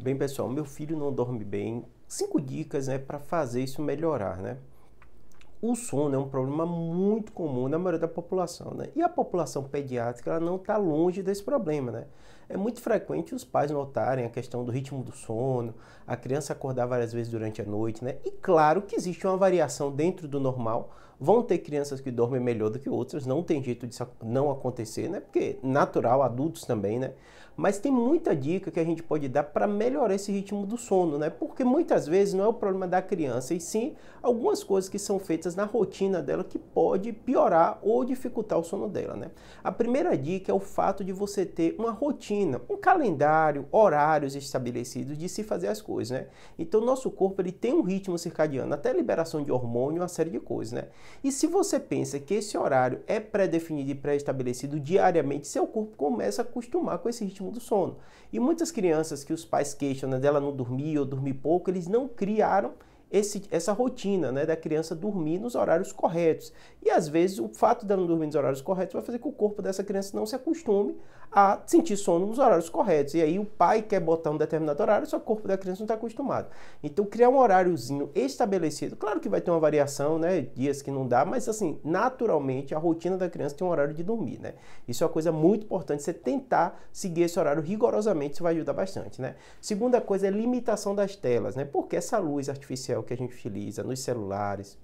Bem, pessoal, meu filho não dorme bem. Cinco dicas né, para fazer isso melhorar, né? O sono é um problema muito comum na maioria da população, né? E a população pediátrica ela não está longe desse problema, né? É muito frequente os pais notarem a questão do ritmo do sono, a criança acordar várias vezes durante a noite, né? E claro que existe uma variação dentro do normal, Vão ter crianças que dormem melhor do que outras, não tem jeito disso não acontecer, né? Porque natural, adultos também, né? Mas tem muita dica que a gente pode dar para melhorar esse ritmo do sono, né? Porque muitas vezes não é o problema da criança, e sim algumas coisas que são feitas na rotina dela que pode piorar ou dificultar o sono dela, né? A primeira dica é o fato de você ter uma rotina, um calendário, horários estabelecidos de se fazer as coisas, né? Então nosso corpo ele tem um ritmo circadiano, até liberação de hormônio, uma série de coisas, né? E se você pensa que esse horário é pré-definido e pré-estabelecido diariamente, seu corpo começa a acostumar com esse ritmo do sono. E muitas crianças que os pais queixam né, dela não dormir ou dormir pouco, eles não criaram esse, essa rotina né, da criança dormir nos horários corretos. E às vezes o fato dela não dormir nos horários corretos vai fazer com que o corpo dessa criança não se acostume a sentir sono nos horários corretos. E aí o pai quer botar um determinado horário, só que o corpo da criança não está acostumado. Então criar um horáriozinho estabelecido, claro que vai ter uma variação, né, dias que não dá, mas assim, naturalmente a rotina da criança tem um horário de dormir, né? Isso é uma coisa muito importante, você tentar seguir esse horário rigorosamente, isso vai ajudar bastante, né? Segunda coisa é limitação das telas, né? Porque essa luz artificial o que a gente utiliza nos celulares,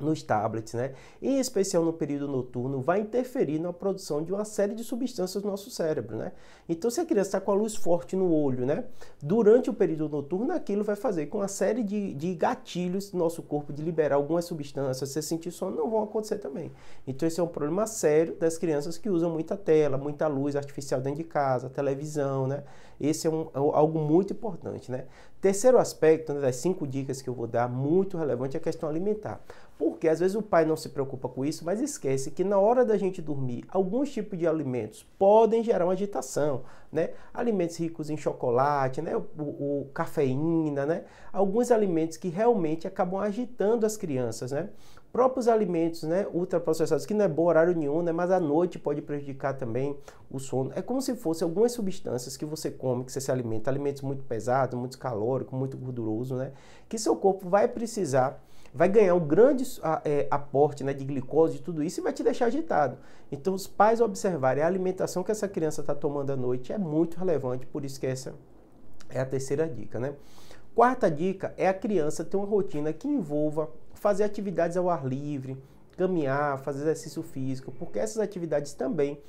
nos tablets, né? em especial no período noturno, vai interferir na produção de uma série de substâncias no nosso cérebro. Né? Então, se a criança está com a luz forte no olho, né? durante o período noturno, aquilo vai fazer com uma série de, de gatilhos do nosso corpo de liberar algumas substâncias, se sentir sono, não vão acontecer também. Então, esse é um problema sério das crianças que usam muita tela, muita luz artificial dentro de casa, televisão. Né? Esse é, um, é algo muito importante. Né? Terceiro aspecto né, das cinco dicas que eu vou dar, muito relevante, é a questão alimentar. Por porque às vezes o pai não se preocupa com isso, mas esquece que na hora da gente dormir, alguns tipos de alimentos podem gerar uma agitação, né? Alimentos ricos em chocolate, né? O, o cafeína, né? Alguns alimentos que realmente acabam agitando as crianças, né? próprios alimentos né, ultraprocessados, que não é bom horário nenhum, né, mas à noite pode prejudicar também o sono. É como se fosse algumas substâncias que você come, que você se alimenta, alimentos muito pesados, muito calóricos, muito gorduroso, né, que seu corpo vai precisar vai ganhar um grande é, aporte né, de glicose, de tudo isso, e vai te deixar agitado. Então, os pais observarem a alimentação que essa criança está tomando à noite é muito relevante, por isso que essa é a terceira dica, né? Quarta dica é a criança ter uma rotina que envolva fazer atividades ao ar livre, caminhar, fazer exercício físico, porque essas atividades também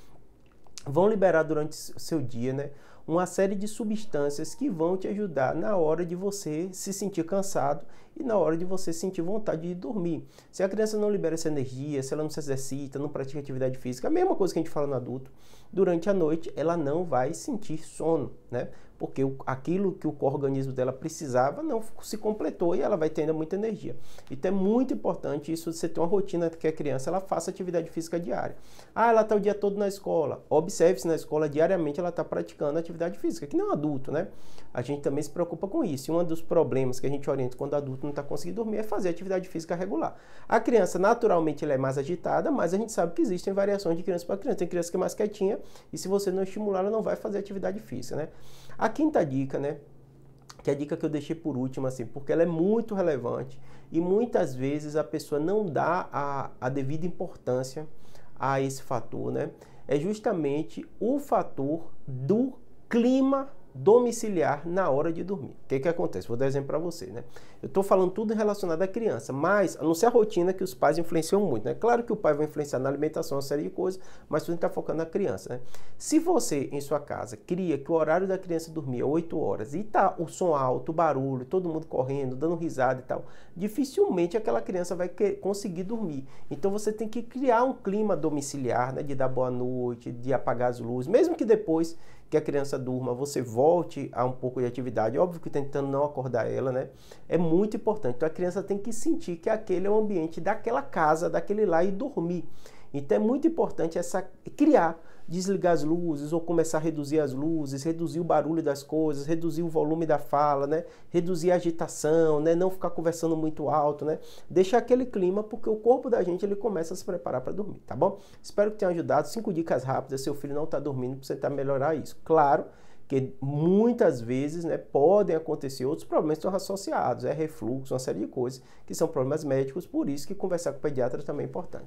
vão liberar durante seu dia, né? uma série de substâncias que vão te ajudar na hora de você se sentir cansado e na hora de você sentir vontade de dormir. Se a criança não libera essa energia, se ela não se exercita, não pratica atividade física, a mesma coisa que a gente fala no adulto, durante a noite ela não vai sentir sono, né? Porque aquilo que o organismo dela precisava não se completou e ela vai tendo muita energia. Então é muito importante isso você ter uma rotina que a criança ela faça atividade física diária. Ah, ela está o dia todo na escola. Observe se na escola diariamente ela está praticando atividade atividade física, que não é um adulto, né? A gente também se preocupa com isso. E um dos problemas que a gente orienta quando adulto não está conseguindo dormir é fazer atividade física regular. A criança, naturalmente, ela é mais agitada, mas a gente sabe que existem variações de criança para criança. Tem criança que é mais quietinha e se você não estimular, ela não vai fazer atividade física, né? A quinta dica, né? que é a dica que eu deixei por último, assim, porque ela é muito relevante e muitas vezes a pessoa não dá a, a devida importância a esse fator, né? É justamente o fator do clima domiciliar na hora de dormir. O que, que acontece? Vou dar exemplo para você, né? Eu estou falando tudo relacionado à criança, mas a não ser a rotina que os pais influenciam muito, né? Claro que o pai vai influenciar na alimentação, uma série de coisas, mas a gente está focando na criança, né? Se você, em sua casa, cria que o horário da criança dormir é 8 horas e tá o som alto, o barulho, todo mundo correndo, dando risada e tal, dificilmente aquela criança vai conseguir dormir. Então você tem que criar um clima domiciliar, né? De dar boa noite, de apagar as luzes, mesmo que depois que a criança durma, você volte a um pouco de atividade, óbvio que tentando não acordar ela, né? É muito importante. Então a criança tem que sentir que aquele é o ambiente daquela casa, daquele lá e dormir. Então é muito importante essa criar, desligar as luzes ou começar a reduzir as luzes, reduzir o barulho das coisas, reduzir o volume da fala, né? Reduzir a agitação, né? Não ficar conversando muito alto, né? Deixar aquele clima porque o corpo da gente ele começa a se preparar para dormir, tá bom? Espero que tenha ajudado. Cinco dicas rápidas. Seu filho não está dormindo para você tentar tá melhorar isso. Claro que muitas vezes né, podem acontecer outros problemas que associados, é refluxo, uma série de coisas que são problemas médicos, por isso que conversar com o pediatra também é importante.